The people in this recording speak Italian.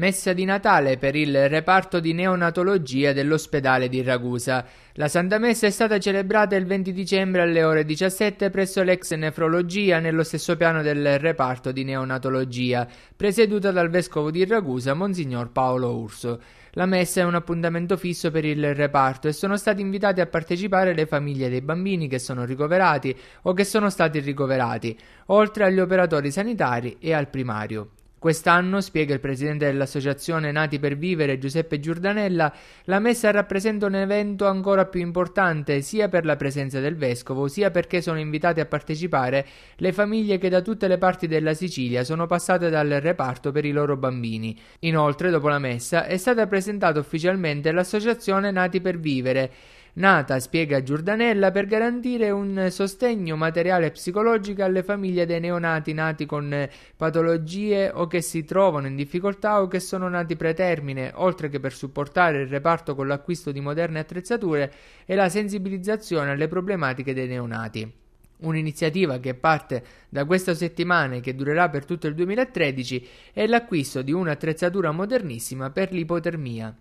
messa di Natale per il reparto di neonatologia dell'ospedale di Ragusa. La Santa Messa è stata celebrata il 20 dicembre alle ore 17 presso l'ex nefrologia nello stesso piano del reparto di neonatologia, presieduta dal vescovo di Ragusa, Monsignor Paolo Urso. La messa è un appuntamento fisso per il reparto e sono stati invitati a partecipare le famiglie dei bambini che sono ricoverati o che sono stati ricoverati, oltre agli operatori sanitari e al primario. Quest'anno, spiega il presidente dell'associazione Nati per Vivere Giuseppe Giordanella, la messa rappresenta un evento ancora più importante sia per la presenza del vescovo, sia perché sono invitate a partecipare le famiglie che da tutte le parti della Sicilia sono passate dal reparto per i loro bambini. Inoltre, dopo la messa, è stata presentata ufficialmente l'associazione Nati per Vivere nata, spiega Giordanella, per garantire un sostegno materiale e psicologico alle famiglie dei neonati nati con eh, patologie o che si trovano in difficoltà o che sono nati pretermine, oltre che per supportare il reparto con l'acquisto di moderne attrezzature e la sensibilizzazione alle problematiche dei neonati. Un'iniziativa che parte da questa settimana e che durerà per tutto il 2013 è l'acquisto di un'attrezzatura modernissima per l'ipotermia.